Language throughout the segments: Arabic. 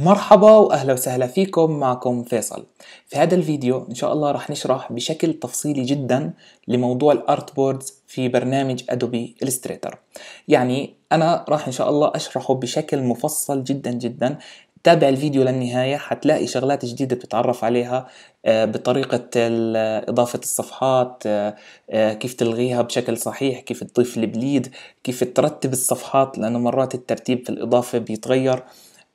مرحبا واهلا وسهلا فيكم معكم فيصل في هذا الفيديو ان شاء الله راح نشرح بشكل تفصيلي جدا لموضوع الارت بوردز في برنامج ادوبي الستريتر يعني انا راح ان شاء الله اشرحه بشكل مفصل جدا جدا تابع الفيديو للنهاية حتلاقي شغلات جديدة بتتعرف عليها آه، بطريقة إضافة الصفحات آه، آه، كيف تلغيها بشكل صحيح كيف تضيف البليد كيف ترتب الصفحات لأنه مرات الترتيب في الإضافة بيتغير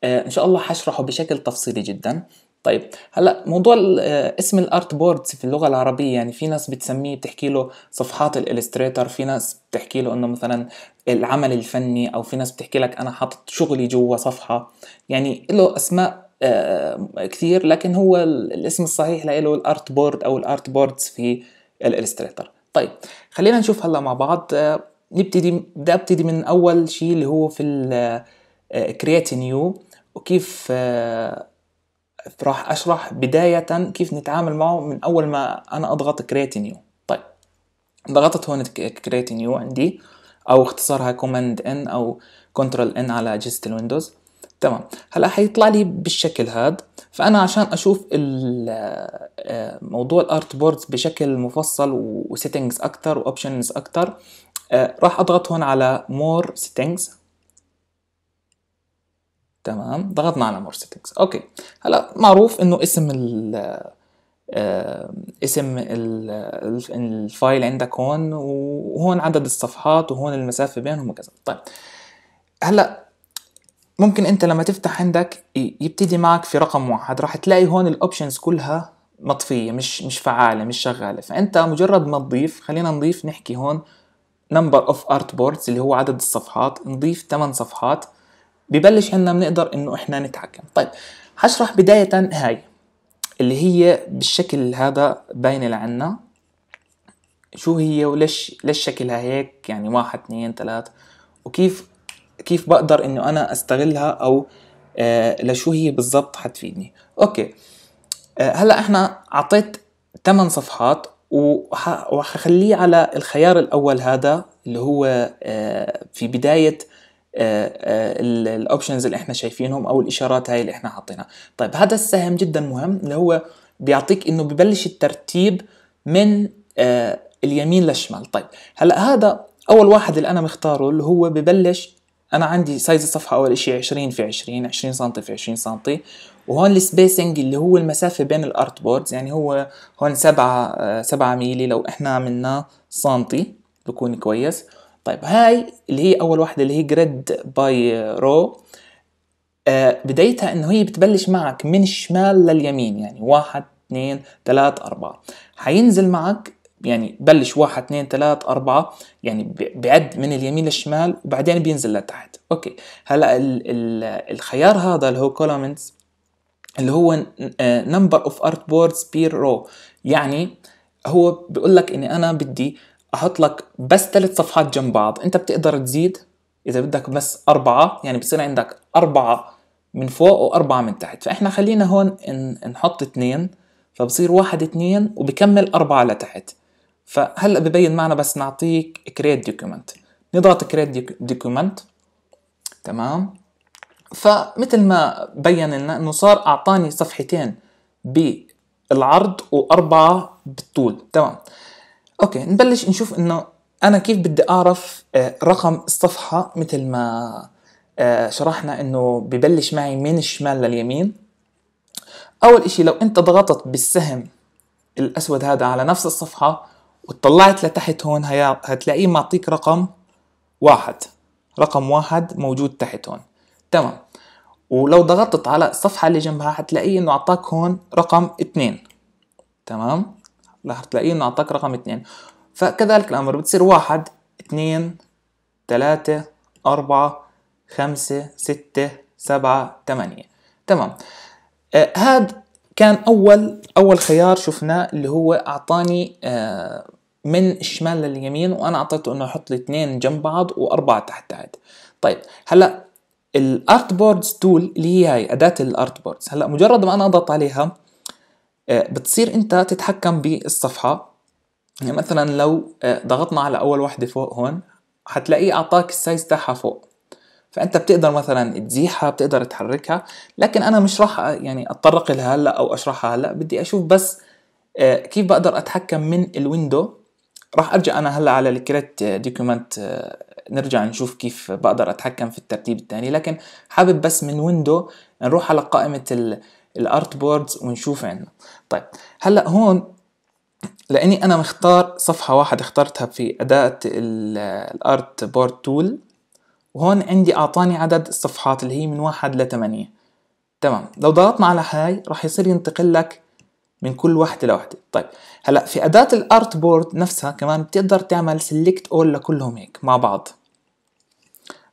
آه، ان شاء الله حشرحه بشكل تفصيلي جدا طيب هلا موضوع آه، اسم الارت بوردز في اللغه العربيه يعني في ناس بتسميه بتحكي له صفحات الالستريتور في ناس بتحكي له انه مثلا العمل الفني او في ناس بتحكي لك انا حاطط شغلي جوا صفحه يعني له اسماء آه، كثير لكن هو الاسم الصحيح له الارت بورد او الارت بوردز في الالستريتور طيب خلينا نشوف هلا مع بعض نبتدي بدي ابتدي من اول شيء اللي هو في الكرييت نيو وكيف آه، راح اشرح بداية كيف نتعامل معه من اول ما انا اضغط كريت نيو طيب ضغطت هون كريت نيو عندي او اختصارها كوماند ان او كنترول ان على اجهزة الويندوز تمام هلا حيطلع لي بالشكل هذا فانا عشان اشوف آه، موضوع الارت بوردز بشكل مفصل وسيتنجز اكتر واوبشنز اكتر آه، راح اضغط هون على مور سيتنجز تمام ضغطنا على مور سيتنجز اوكي هلا معروف انه اسم ال آه، اسم الفايل عندك هون وهون عدد الصفحات وهون المسافه بينهم وكذا طيب هلا ممكن انت لما تفتح عندك يبتدي معك في رقم واحد راح تلاقي هون الاوبشنز كلها مطفيه مش مش فعاله مش شغاله فانت مجرد ما تضيف خلينا نضيف نحكي هون نمبر اوف ارت بوردز اللي هو عدد الصفحات نضيف 8 صفحات ببلش عندنا بنقدر انه احنا نتحكم طيب هشرح بداية هاي اللي هي بالشكل هذا باينة لعنا شو هي وليش ليش شكلها هيك يعني واحد اثنين ثلاث وكيف كيف بقدر انه انا استغلها او آه لشو هي بالضبط حتفيدني اوكي آه هلا احنا عطيت 8 صفحات وحخليه على الخيار الاول هذا اللي هو آه في بدايه آه، آه، الاوبشنز اللي احنا شايفينهم او الاشارات هاي اللي احنا حاطينها طيب هذا السهم جدا مهم اللي هو بيعطيك انه ببلش الترتيب من آه، اليمين للشمال طيب هلا هذا اول واحد اللي انا مختاره اللي هو ببلش انا عندي سايز الصفحه اول شيء 20 في 20 20 سم في 20 سم وهون السبيسنج اللي هو المسافه بين الارت بوردز يعني هو هون 7 7 ميلي لو احنا عملناه سنتي بكون كويس طيب هاي اللي هي اول واحده اللي هي جريد باي رو آه بدايتها انه هي بتبلش معك من الشمال لليمين يعني واحد اثنين ثلاث اربعة حينزل معك يعني بلش واحد اثنين ثلاث اربعة يعني بعد من اليمين للشمال وبعدين بينزل لتحت اوكي هلا الخيار هذا اللي هو كولومنتس اللي هو نمبر اوف ارت بوردز بير رو يعني هو بيقول لك اني انا بدي احط لك بس ثلاث صفحات جنب بعض انت بتقدر تزيد اذا بدك بس اربعة يعني بصير عندك اربعة من فوق واربعة من تحت فاحنا خلينا هون نحط اثنين فبصير واحد اثنين وبكمل اربعة لتحت فهلا ببين معنا بس نعطيك create document نضغط create document تمام فمثل ما بين لنا انه صار اعطاني صفحتين بالعرض واربعة بالطول تمام اوكي نبلش نشوف انه انا كيف بدي اعرف آه، رقم الصفحه مثل ما آه، شرحنا انه ببلش معي من الشمال لليمين اول اشي لو انت ضغطت بالسهم الاسود هذا على نفس الصفحه وطلعت لتحت هون هتلاقيه معطيك رقم واحد رقم واحد موجود تحت هون تمام ولو ضغطت على الصفحة اللي جنبها هتلاقيه انه اعطاك هون رقم اتنين تمام رح تلاقيه انه اعطاك رقم اثنين فكذلك الأمر بتصير واحد اثنين ثلاثة أربعة خمسة ستة سبعة ثمانية تمام آه هاد كان أول أول خيار شفناه اللي هو أعطاني آه من الشمال لليمين وأنا أعطيته إنه يحط الاثنين جنب بعض وأربعة تحت عاد طيب هلا الارت بوردز تول اللي هي هاي اداه الارت بوردز هلا مجرد ما انا اضغط عليها آه، بتصير انت تتحكم بالصفحه يعني مثلا لو آه، ضغطنا على اول وحده فوق هون حتلاقيه اعطاك السايز تاعها فوق فانت بتقدر مثلا تزيحها بتقدر تحركها لكن انا مش راح آه، يعني اتطرق لها هلا او اشرحها هلا بدي اشوف بس كيف بقدر اتحكم من الويندو راح ارجع انا هلا على الكريت دوكيومنت نرجع نشوف كيف بقدر اتحكم في الترتيب الثاني لكن حابب بس من ويندو نروح على قائمه الارت بوردز ونشوف عندنا طيب هلا هون لاني انا مختار صفحه واحد اخترتها في اداه الارت بورد تول وهون عندي اعطاني عدد الصفحات اللي هي من واحد لثمانية تمام لو ضغطنا على هاي راح يصير ينتقل لك من كل واحدة لوحدة طيب هلا في أداة الأرت بورد نفسها كمان بتقدر تعمل سيلكت أول لكلهم هيك مع بعض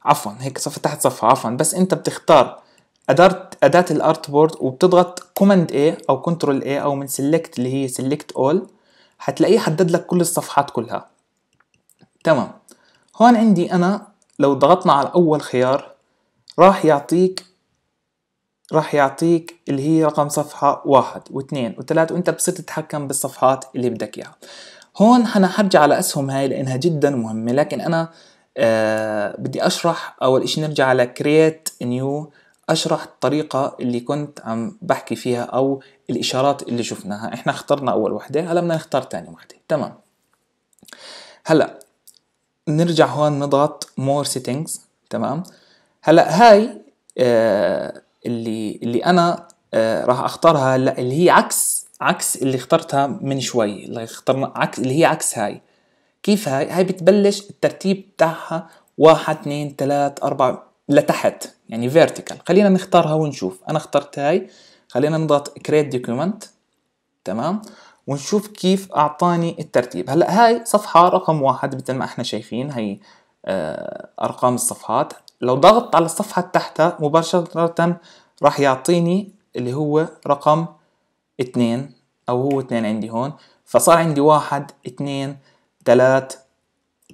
عفوا هيك صفحة تحت صفحة عفوا بس أنت بتختار أداة اداه الارت بورد وبتضغط كوماند A او كنترول A او من سيلكت اللي هي سيلكت اول هتلاقيه حدد لك كل الصفحات كلها تمام هون عندي انا لو ضغطنا على اول خيار راح يعطيك راح يعطيك اللي هي رقم صفحة واحد واثنين وثلاثة وانت بصير تتحكم بالصفحات اللي بدك اياها هون انا حرجع على اسهم هاي لانها جدا مهمة لكن انا آه بدي اشرح اول اشي نرجع على create new اشرح الطريقه اللي كنت عم بحكي فيها او الاشارات اللي شفناها احنا اخترنا اول وحده هلا بدنا نختار ثاني وحده تمام هلا نرجع هون نضغط مور سيتنجز تمام هلا هاي آه اللي اللي انا آه راح اختارها هلا اللي هي عكس عكس اللي اخترتها من شوي اللي اخترنا عكس اللي هي عكس هاي كيف هاي هاي بتبلش الترتيب تاعها واحد اثنين ثلاث اربع لتحت يعني فيرتيكال خلينا نختارها ونشوف انا اخترت هاي خلينا نضغط كريت دوكيومنت تمام ونشوف كيف اعطاني الترتيب هلا هاي صفحه رقم واحد مثل ما احنا شايفين هي آه، ارقام الصفحات لو ضغطت على الصفحه تحتها مباشره راح يعطيني اللي هو رقم اثنين او هو اثنين عندي هون فصار عندي واحد اثنين ثلاث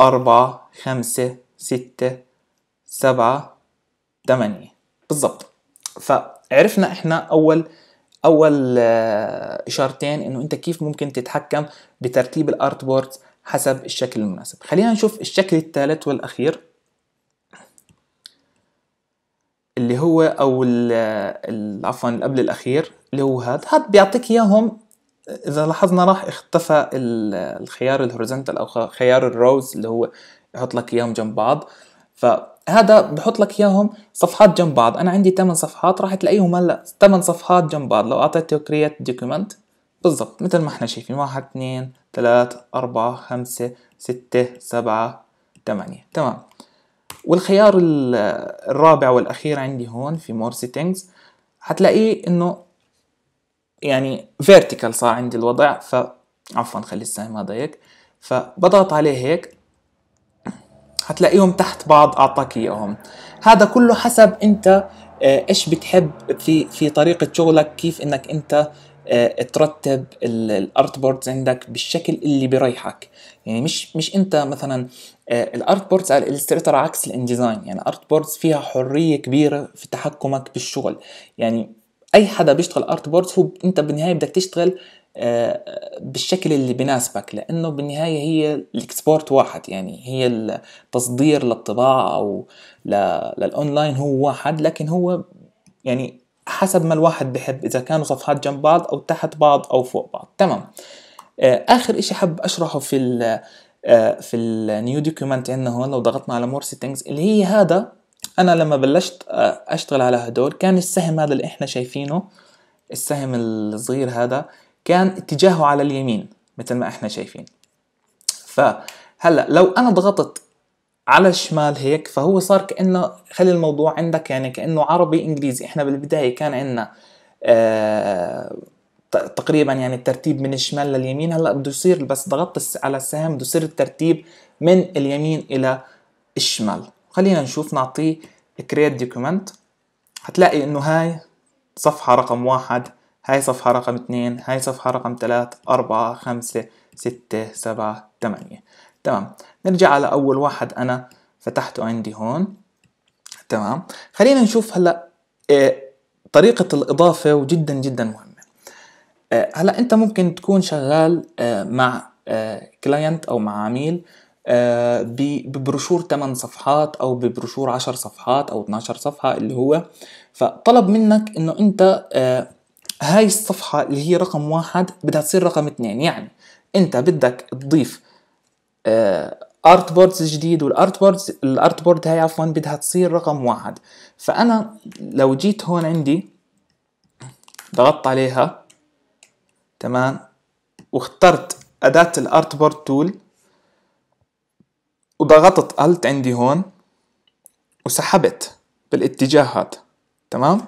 أربعة خمسة ستة سبعة 8 بالظبط فعرفنا احنا اول اول آه، اشارتين انه انت كيف ممكن تتحكم بترتيب الارت بورد حسب الشكل المناسب خلينا نشوف الشكل الثالث والاخير اللي هو او عفوا قبل الاخير اللي هو هذا هذا بيعطيك اياهم اذا لاحظنا راح اختفى الخيار الهوريزونتال او خيار الروز اللي هو يحط لك اياهم جنب بعض ف هذا بحط لك اياهم صفحات جنب بعض انا عندي 8 صفحات راح تلاقيهم هلا 8 صفحات جنب بعض لو اعطيته كرييت دوكيمنت بالضبط مثل ما احنا شايفين واحد 2 3 4 خمسة ستة سبعة 8 تمام والخيار الرابع والأخير عندي هون في مور سيتنجز حتلاقيه إنه يعني فيرتيكال صار عندي الوضع ف عفوا خلي السهم هذا هيك فبضغط عليه هيك هتلاقيهم تحت بعض اعطاك اياهم هذا كله حسب انت آه، ايش بتحب في في طريقه شغلك كيف انك انت آه، ترتب الارت بوردز عندك بالشكل اللي بريحك يعني مش مش انت مثلا آه، الارت بوردز على الستريتر عكس الانديزاين يعني الارت بوردز فيها حريه كبيره في تحكمك بالشغل يعني اي حدا بيشتغل ارت بوردز هو انت بالنهايه بدك تشتغل بالشكل اللي بناسبك لانه بالنهايه هي الاكسبورت واحد يعني هي التصدير للطباعه او للاونلاين هو واحد لكن هو يعني حسب ما الواحد بحب اذا كانوا صفحات جنب بعض او تحت بعض او فوق بعض تمام آه، اخر اشي حاب اشرحه في الـ آه، في النيو دوكيومنت عندنا هون لو ضغطنا على مور سيتنجز اللي هي هذا انا لما بلشت آه، اشتغل على هدول كان السهم هذا اللي احنا شايفينه السهم الصغير هذا كان اتجاهه على اليمين مثل ما احنا شايفين فهلا لو انا ضغطت على الشمال هيك فهو صار كانه خلي الموضوع عندك يعني كانه عربي انجليزي احنا بالبدايه كان عندنا آه، تقريبا يعني الترتيب من الشمال لليمين هلا بده يصير بس ضغطت على السهم بده يصير الترتيب من اليمين الى الشمال خلينا نشوف نعطيه كريت دوكيومنت هتلاقي انه هاي صفحه رقم واحد هاي صفحة رقم اثنين هاي صفحة رقم ثلاث أربعة خمسة ستة سبعة ثمانية تمام نرجع على أول واحد أنا فتحته عندي هون تمام خلينا نشوف هلأ آه، طريقة الإضافة وجدا جدا مهمة آه، هلأ أنت ممكن تكون شغال آه، مع كلاينت أو مع عميل ببروشور 8 صفحات او ببروشور 10 صفحات او 12 صفحه اللي هو فطلب منك انه انت هاي الصفحة اللي هي رقم واحد بدها تصير رقم اثنين يعني انت بدك تضيف ارت آه، بوردز جديد والارت بوردز الارت بورد هاي عفوا بدها تصير رقم واحد فانا لو جيت هون عندي ضغطت عليها تمام واخترت اداة الارت بورد تول وضغطت الت عندي هون وسحبت بالاتجاهات تمام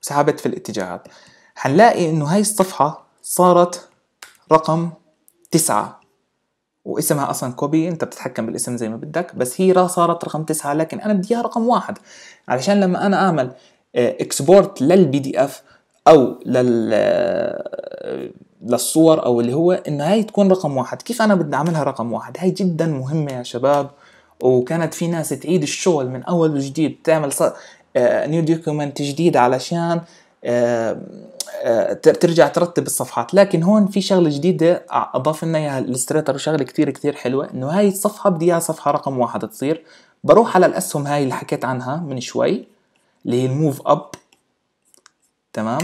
سحبت في الاتجاهات هنلاقي انه هاي الصفحة صارت رقم تسعة واسمها اصلا كوبي انت بتتحكم بالاسم زي ما بدك بس هي صارت رقم تسعة لكن انا بدي اياها رقم واحد علشان لما انا اعمل اكسبورت للبي دي اف او لل آه، للصور او اللي هو انه هاي تكون رقم واحد كيف انا بدي اعملها رقم واحد هاي جدا مهمة يا شباب وكانت في ناس تعيد الشغل من اول وجديد تعمل نيو دوكيومنت آه، جديد علشان آه، آه، ترجع ترتب الصفحات لكن هون في شغله جديده اضاف لنا اياها الستريتر وشغله كثير كثير حلوه انه هاي الصفحه بدي اياها صفحه رقم واحد تصير بروح على الاسهم هاي اللي حكيت عنها من شوي اللي هي الموف اب تمام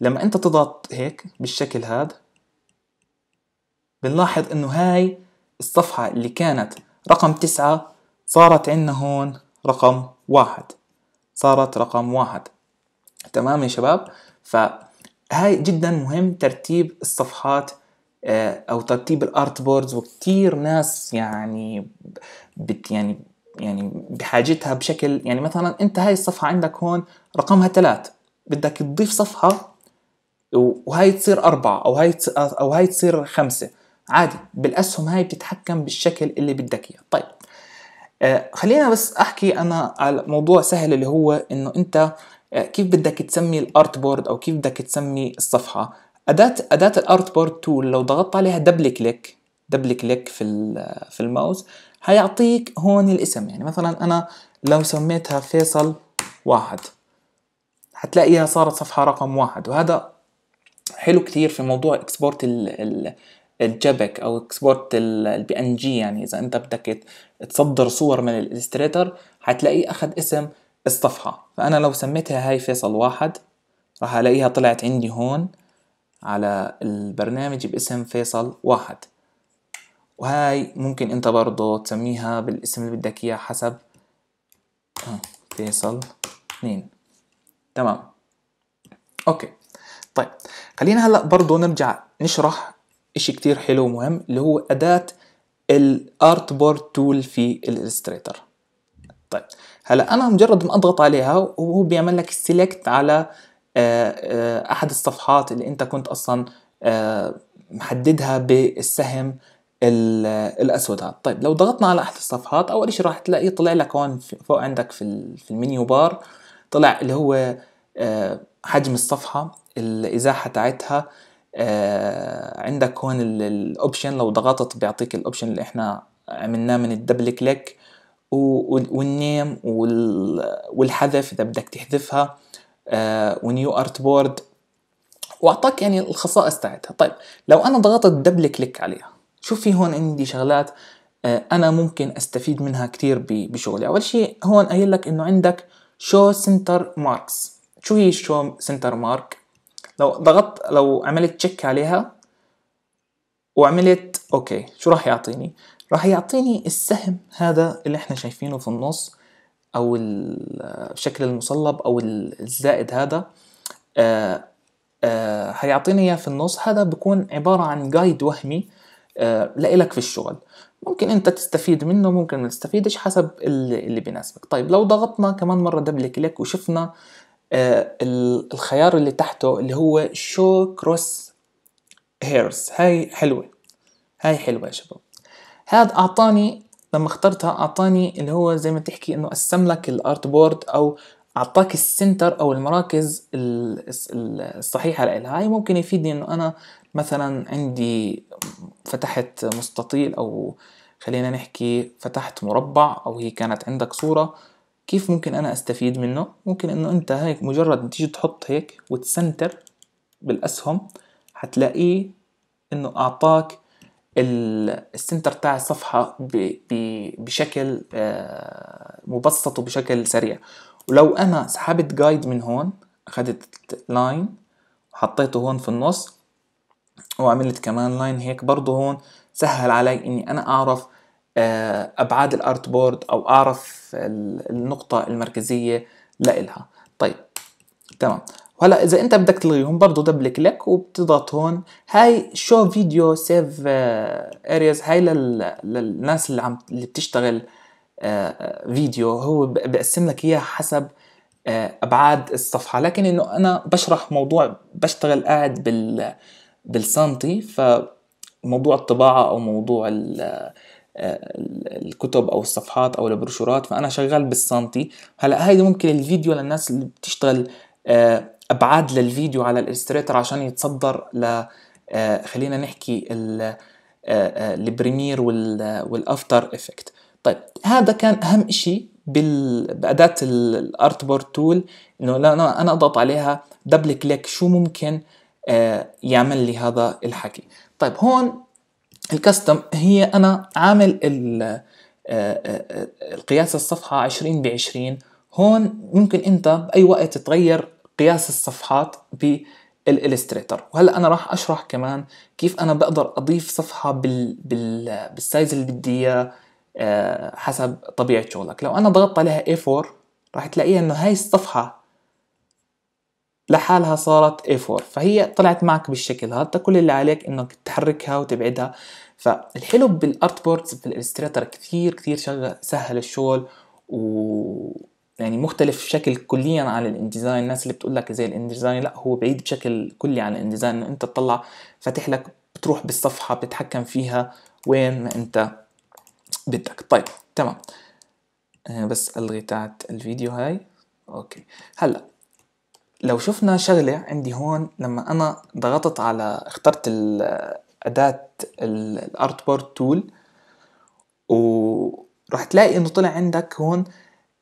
لما انت تضغط هيك بالشكل هذا بنلاحظ انه هاي الصفحة اللي كانت رقم تسعة صارت عندنا هون رقم واحد صارت رقم واحد تمام يا شباب فهاي جدا مهم ترتيب الصفحات آه، او ترتيب الارت بوردز وكثير ناس يعني بت يعني يعني بحاجتها بشكل يعني مثلا انت هاي الصفحه عندك هون رقمها ثلاث بدك تضيف صفحه وهاي تصير أربعة أو هاي أو هاي تصير خمسة عادي بالأسهم هاي بتتحكم بالشكل اللي بدك إياه طيب آه خلينا بس أحكي أنا على موضوع سهل اللي هو إنه أنت آه، كيف بدك تسمي الارت بورد او كيف بدك تسمي الصفحه اداه اداه الارت بورد تول لو ضغطت عليها دبل كليك دبل كليك في في الماوس هيعطيك هون الاسم يعني مثلا انا لو سميتها فيصل واحد هتلاقيها صارت صفحه رقم واحد وهذا حلو كثير في موضوع اكسبورت الجبك او اكسبورت البي ان جي يعني اذا انت بدك تصدر صور من الالستريتر هتلاقيه اخذ اسم اصطفها فأنا لو سميتها هاي فيصل واحد راح ألاقيها طلعت عندي هون على البرنامج باسم فيصل واحد وهاي ممكن انت برضو تسميها بالاسم اللي بدك اياه حسب فيصل اثنين تمام اوكي طيب خلينا هلا برضو نرجع نشرح اشي كتير حلو ومهم اللي هو اداة الارت بورد تول في الالستريتر طيب هلا انا مجرد ما اضغط عليها وهو بيعمل لك سيلكت على آه، آه، احد الصفحات اللي انت كنت اصلا آه، محددها بالسهم الاسود هذا طيب لو ضغطنا على احد الصفحات اول شيء راح تلاقيه طلع لك هون فوق عندك في في المنيو بار طلع اللي هو حجم الصفحه الازاحه تاعتها عندك هون الاوبشن لو ضغطت بيعطيك الاوبشن اللي احنا عملناه من الدبل كليك والنيم والحذف اذا بدك تحذفها آه، ونيو ارت بورد واعطاك يعني الخصائص تاعتها طيب لو انا ضغطت دبل كليك عليها شوف في هون عندي شغلات آه، انا ممكن استفيد منها كثير بشغلي اول شيء هون قايل لك انه عندك شو سنتر ماركس شو هي شو سنتر مارك لو ضغطت لو عملت تشيك عليها وعملت اوكي شو راح يعطيني راح يعطيني السهم هذا اللي احنا شايفينه في النص او الشكل المصلب او الزائد هذا آه، آه، هيعطيني اياه في النص هذا بيكون عبارة عن جايد وهمي آه، لإلك في الشغل ممكن انت تستفيد منه ممكن ما تستفيدش حسب اللي, بيناسبك طيب لو ضغطنا كمان مرة دبل كليك وشفنا الخيار اللي تحته اللي هو شو كروس هيرز هاي حلوة هاي حلوة يا شباب هذا اعطاني لما اخترتها اعطاني اللي هو زي ما تحكي انه قسم لك الارت بورد او اعطاك السنتر او المراكز الصحيحه لإلها هاي ممكن يفيدني انه انا مثلا عندي فتحت مستطيل او خلينا نحكي فتحت مربع او هي كانت عندك صوره كيف ممكن انا استفيد منه ممكن انه انت هيك مجرد تيجي تحط هيك وتسنتر بالاسهم حتلاقيه انه اعطاك السنتر تاع الصفحه بشكل آه، مبسط وبشكل سريع ولو انا سحبت جايد من هون اخدت لاين وحطيته هون في النص وعملت كمان لاين هيك برضه هون سهل علي اني انا اعرف آه، ابعاد الارت بورد او اعرف النقطه المركزيه لإلها طيب تمام هلا اذا انت بدك تلغيهم برضه دبل كليك وبتضغط هون هاي شو فيديو سيف ارياز هاي للناس اللي عم اللي بتشتغل فيديو آه، هو بقسم لك اياها حسب آه، ابعاد الصفحه لكن انه انا بشرح موضوع بشتغل قاعد بال بالسنتي فموضوع الطباعه او موضوع آه، الكتب او الصفحات او البروشورات فانا شغال بالسنتي هلا هيدي ممكن الفيديو للناس اللي بتشتغل ابعاد للفيديو على الالستريتر عشان يتصدر ل آه، خلينا نحكي آه، آه، البريمير والافتر افكت طيب هذا كان اهم شيء باداه الارتبورد تول انه لا انا اضغط عليها دبل كليك شو ممكن يعمل لي هذا الحكي طيب هون الكاستم هي انا عامل القياس الصفحه 20 ب 20 هون ممكن انت باي وقت تغير قياس الصفحات بالإلستريتر وهلا أنا راح أشرح كمان كيف أنا بقدر أضيف صفحة بال... بال... بالسايز اللي بدي إياه آه، حسب طبيعة شغلك لو أنا ضغطت عليها A4 راح تلاقيها إنه هاي الصفحة لحالها صارت A4 فهي طلعت معك بالشكل هذا كل اللي عليك انك تحركها وتبعدها فالحلو بالارت بوردز بالالستريتر كثير كثير شغل سهل الشغل و... يعني مختلف شكل كليا عن الانديزاين الناس اللي بتقول لك زي الانديزاين لا هو بعيد بشكل كلي عن الانديزاين انه انت تطلع فاتح لك بتروح بالصفحة بتتحكم فيها وين ما انت بدك طيب تمام آه، بس الغي تاعت الفيديو هاي اوكي هلا لو شفنا شغلة عندي هون لما انا ضغطت على اخترت اداة الارت بورد تول وراح تلاقي انه طلع عندك هون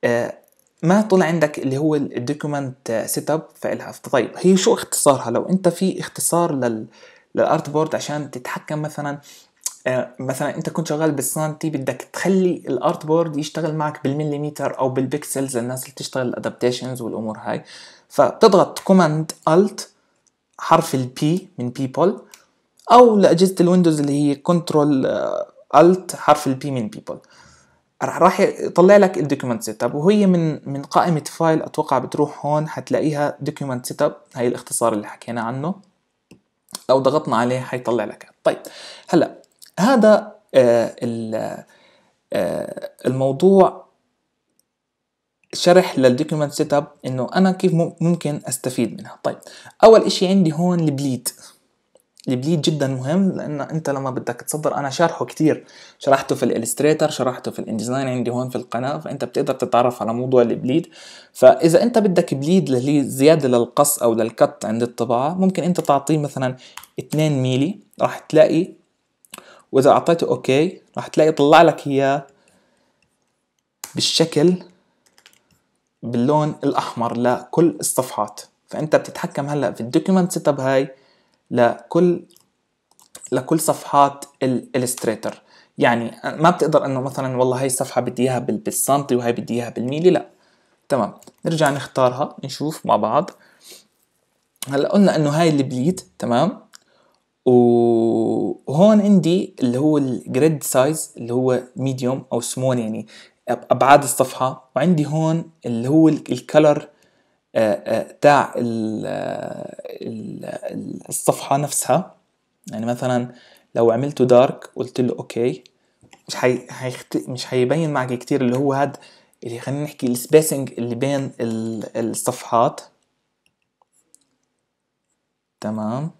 آه، ما طلع عندك اللي هو الدوكيومنت سيت اب فإلها طيب هي شو اختصارها لو انت في اختصار لل للارت بورد عشان تتحكم مثلا آه، مثلا انت كنت شغال بالسانتي بدك تخلي الارت بورد يشتغل معك بالمليمتر او بالبكسلز الناس اللي تشتغل الادابتيشنز والامور هاي فبتضغط كوماند الت حرف البي من بيبل او لاجهزه الويندوز اللي هي كنترول الت آه، حرف البي من بيبل راح يطلع لك الدوكيومنت سيت اب وهي من من قائمه فايل اتوقع بتروح هون حتلاقيها دوكيومنت سيت اب هي الاختصار اللي حكينا عنه لو ضغطنا عليه حيطلع لك طيب هلا هذا آه، آه، الموضوع شرح للدوكيومنت سيت اب انه انا كيف ممكن استفيد منها طيب اول شيء عندي هون البليد البليد جدا مهم لانه انت لما بدك تصدر انا شارحه كتير شرحته في الالستريتر شرحته في الانديزاين عندي هون في القناه فانت بتقدر تتعرف على موضوع البليد فاذا انت بدك بليد زياده للقص او للكت عند الطباعه ممكن انت تعطيه مثلا 2 ميلي راح تلاقي واذا اعطيته اوكي راح تلاقي طلع لك اياه بالشكل باللون الاحمر لكل الصفحات فانت بتتحكم هلا في الدوكيمنت سيت اب هاي لكل لكل صفحات الالستريتر يعني ما بتقدر انه مثلا والله هاي الصفحه بدي اياها بالسنتي وهي بدي اياها بالميلي لا تمام نرجع نختارها نشوف مع بعض هلا قلنا انه هاي البليد تمام وهون عندي اللي هو الجريد سايز اللي هو ميديوم او سمول يعني ابعاد الصفحه وعندي هون اللي هو الكلر آه، آه، تاع آه، الصفحة نفسها يعني مثلا لو عملته دارك قلت له اوكي مش حي... حيخت... مش هيبين معك كتير اللي هو هاد اللي خلينا نحكي السبيسنج اللي بين الصفحات تمام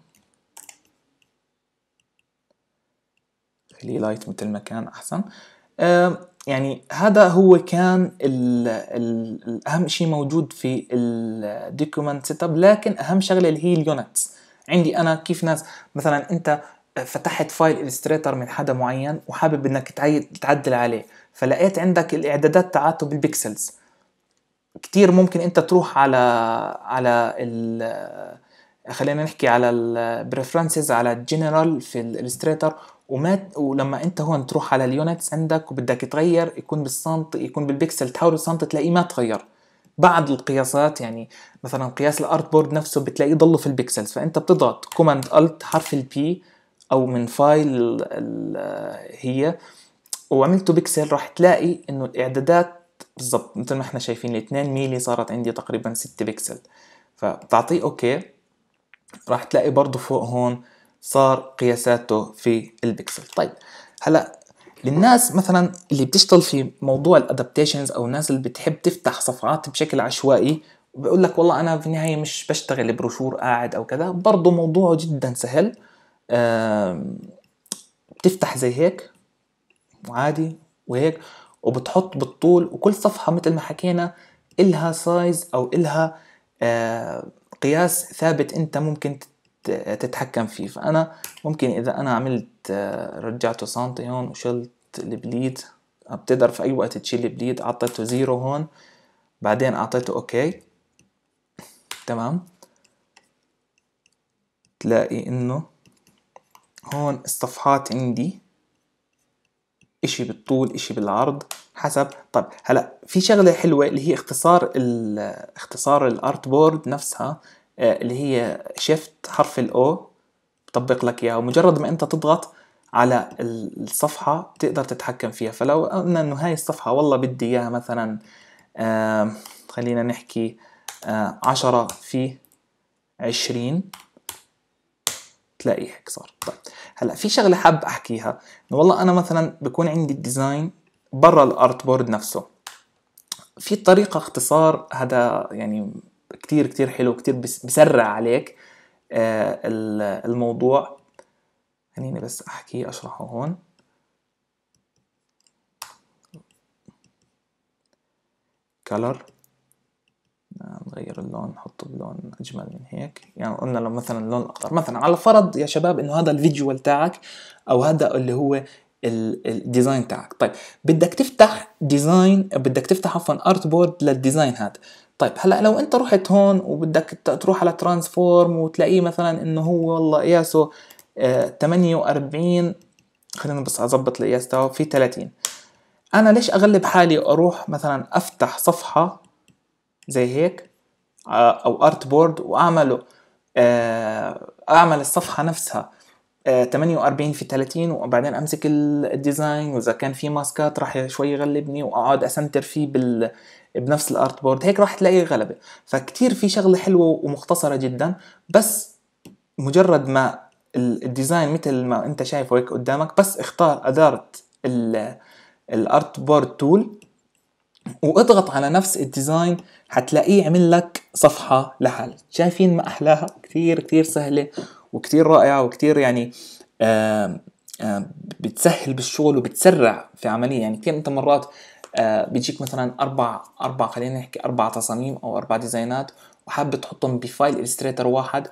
خليه لايت مثل ما كان احسن يعني هذا هو كان ال ال الاهم شيء موجود في الدوكيومنت سيت اب لكن اهم شغله اللي هي اليونتس عندي انا كيف ناس مثلا انت فتحت فايل الستريتر من حدا معين وحابب انك تعدل عليه فلقيت عندك الاعدادات تاعته بالبكسلز كتير ممكن انت تروح على على ال خلينا نحكي على البريفرنسز على الجنرال في الالستريتر وما ولما انت هون تروح على اليونتس عندك وبدك تغير يكون بالسنت يكون بالبكسل تحاول السنت تلاقيه ما تغير بعض القياسات يعني مثلا قياس الارت بورد نفسه بتلاقيه ضله في البكسلز فانت بتضغط كوماند الت حرف البي او من فايل هي وعملته بكسل راح تلاقي انه الاعدادات بالضبط مثل ما احنا شايفين الاثنين ميلي صارت عندي تقريبا 6 بكسل فبتعطيه اوكي راح تلاقي برضه فوق هون صار قياساته في البكسل طيب هلا للناس مثلا اللي بتشتغل في موضوع الادابتيشنز او الناس اللي بتحب تفتح صفحات بشكل عشوائي بقول لك والله انا في النهايه مش بشتغل بروشور قاعد او كذا برضه موضوعه جدا سهل بتفتح زي هيك وعادي وهيك وبتحط بالطول وكل صفحه مثل ما حكينا إلها سايز او إلها آه، قياس ثابت انت ممكن تتحكم فيه فانا ممكن اذا انا عملت آه، رجعته سنتي هون وشلت البليد بتقدر في اي وقت تشيل البليد اعطيته زيرو هون بعدين اعطيته اوكي تمام تلاقي انه هون الصفحات عندي اشي بالطول اشي بالعرض حسب طب هلا في شغله حلوه اللي هي اختصار ال... آه، اختصار الارت بورد نفسها آه، اللي هي شيفت حرف الاو بطبق لك اياها ومجرد ما انت تضغط على الصفحة تقدر تتحكم فيها فلو قلنا انه هاي الصفحة والله بدي اياها مثلا خلينا نحكي آه، عشرة في عشرين تلاقي هيك صار طيب هلا في شغله حاب احكيها انه والله انا مثلا بكون عندي الديزاين برا الارت بورد نفسه في طريقه اختصار هذا يعني كتير كتير حلو كتير بسرع عليك آه، الموضوع خليني بس احكي اشرحه هون كلر نعم، نغير اللون نحطه بلون اجمل من هيك يعني قلنا لو مثلا لون اخضر مثلا على فرض يا شباب انه هذا الفيجوال تاعك او هذا اللي هو الديزاين تاعك طيب بدك تفتح ديزاين بدك تفتح عفوا ارت بورد للديزاين هذا طيب هلا لو انت رحت هون وبدك تروح على ترانسفورم وتلاقيه مثلا انه هو والله قياسه آه 48 خلينا بس اظبط القياس تاعه في 30 انا ليش اغلب حالي واروح مثلا افتح صفحه زي هيك آه او ارت بورد واعمله آه اعمل الصفحه نفسها 48 آه، في 30 وبعدين امسك الديزاين واذا كان في ماسكات راح شوي يغلبني واقعد اسنتر فيه بال بنفس الارت بورد هيك راح تلاقي غلبه فكتير في شغله حلوه ومختصره جدا بس مجرد ما الديزاين مثل ما انت شايفه هيك قدامك بس اختار اداره الارت بورد تول واضغط على نفس الديزاين حتلاقيه عمل لك صفحه لحال شايفين ما احلاها كتير كتير سهله وكتير رائعه وكتير يعني آه، آه، بتسهل بالشغل وبتسرع في عمليه يعني كثير انت مرات آه، بيجيك مثلا اربع اربع خلينا نحكي اربع تصاميم او اربع ديزاينات وحابب تحطهم بفايل الستريتر واحد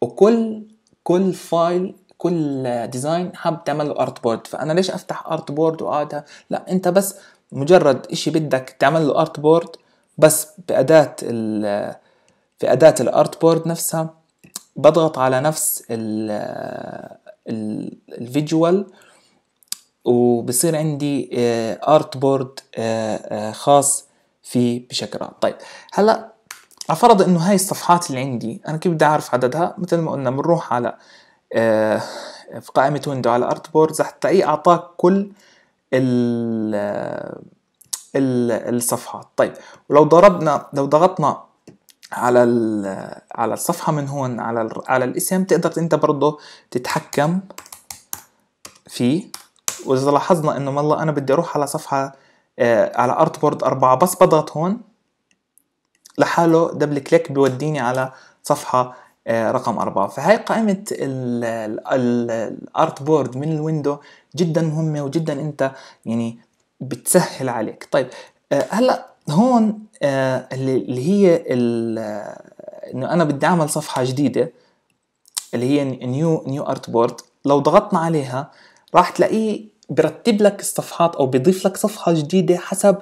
وكل كل فايل كل ديزاين حاب تعمل له ارت بورد فانا ليش افتح ارت بورد واقعدها لا انت بس مجرد اشي بدك تعمل له ارت بورد بس باداه في اداه الارت بورد نفسها بضغط على نفس الفيجوال وبصير عندي ارت آه، بورد آه، آه، خاص فيه بشكل رائع طيب هلا افرض انه هاي الصفحات اللي عندي انا كيف بدي اعرف عددها مثل ما قلنا بنروح على في قائمة ويندو على ارت بورد رح اعطاك كل ال الصفحات طيب ولو ضربنا لو ضغطنا على على الصفحه من هون على على الاسم تقدر انت برضه تتحكم فيه واذا لاحظنا انه والله انا بدي اروح على صفحه آه على ارت بورد أربعة بس بضغط هون لحاله دبل كليك بيوديني على صفحة آه رقم أربعة فهي قائمة الارت بورد من الويندو جدا مهمة وجدا انت يعني بتسهل عليك طيب آه هلا هون آه اللي هي انه انا بدي اعمل صفحه جديده اللي هي نيو نيو ارت بورد لو ضغطنا عليها راح تلاقيه برتب لك الصفحات او بيضيف لك صفحه جديده حسب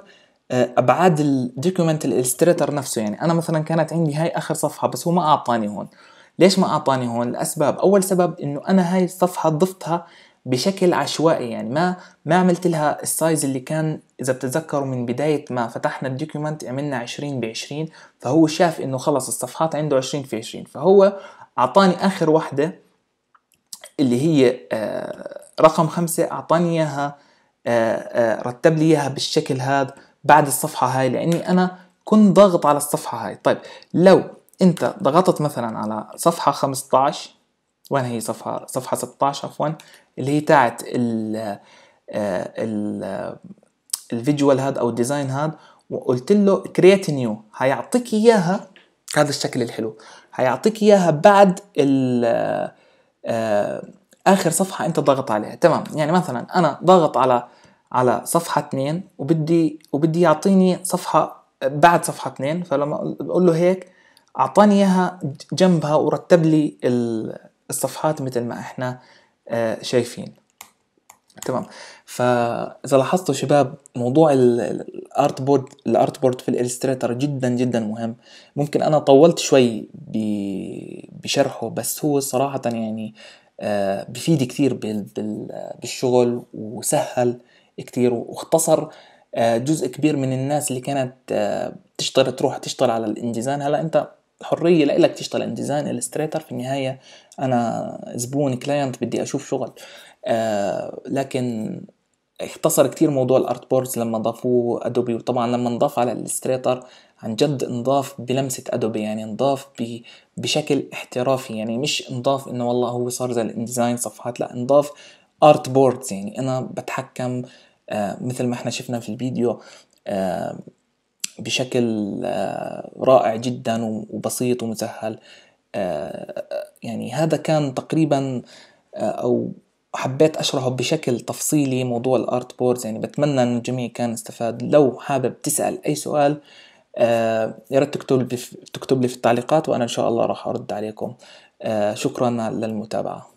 آه، ابعاد الدوكيومنت الالستريتر نفسه يعني انا مثلا كانت عندي هاي اخر صفحه بس هو ما اعطاني هون ليش ما اعطاني هون الاسباب اول سبب انه انا هاي الصفحه ضفتها بشكل عشوائي يعني ما ما عملت لها السايز اللي كان اذا بتتذكروا من بدايه ما فتحنا الدوكيومنت عملنا 20 ب 20 فهو شاف انه خلص الصفحات عنده 20 في 20 فهو اعطاني اخر وحده اللي هي آه، رقم خمسة اعطاني اياها آه، آه، رتب لي اياها بالشكل هذا بعد الصفحه هاي لاني انا كنت ضاغط على الصفحه هاي طيب لو انت ضغطت مثلا على صفحه 15 وين هي صفحه صفحه 16 عفوا اللي هي تاعت ال آه، آه، الفيجوال هاد او الديزاين هاد وقلت له كرييت نيو هيعطيك اياها هذا الشكل الحلو هيعطيك اياها بعد ال آه، اخر صفحه انت ضاغط عليها تمام يعني مثلا انا ضاغط على على صفحه اثنين وبدي وبدي يعطيني صفحه بعد صفحه اثنين فلما بقول له هيك اعطاني اياها جنبها ورتب لي الصفحات مثل ما احنا آه، شايفين تمام فاذا لاحظتوا شباب موضوع الارت بورد الارت بورد في الالستريتر جدا جدا مهم ممكن انا طولت شوي بشرحه بس هو صراحه يعني آه، بفيد كثير بالشغل وسهل كثير واختصر آه، جزء كبير من الناس اللي كانت تشتغل تروح تشتغل على الانجزان هلا انت حريه لك تشتغل ان ديزاين الستريتر في النهايه انا زبون كلاينت بدي اشوف شغل آه لكن اختصر كتير موضوع الارت بوردز لما ضافوه ادوبي وطبعا لما انضاف على الستريتر عن جد انضاف بلمسة ادوبي يعني انضاف بشكل احترافي يعني مش انضاف انه والله هو صار زي الانديزاين صفحات لا انضاف ارت بوردز يعني انا بتحكم آه مثل ما احنا شفنا في الفيديو آه بشكل آه، رائع جدا وبسيط ومسهل آه، يعني هذا كان تقريبا آه، او حبيت اشرحه بشكل تفصيلي موضوع الارت بوردز يعني بتمنى ان الجميع كان استفاد لو حابب تسال اي سؤال يا ريت تكتب لي في التعليقات وانا ان شاء الله راح ارد عليكم شكرا للمتابعه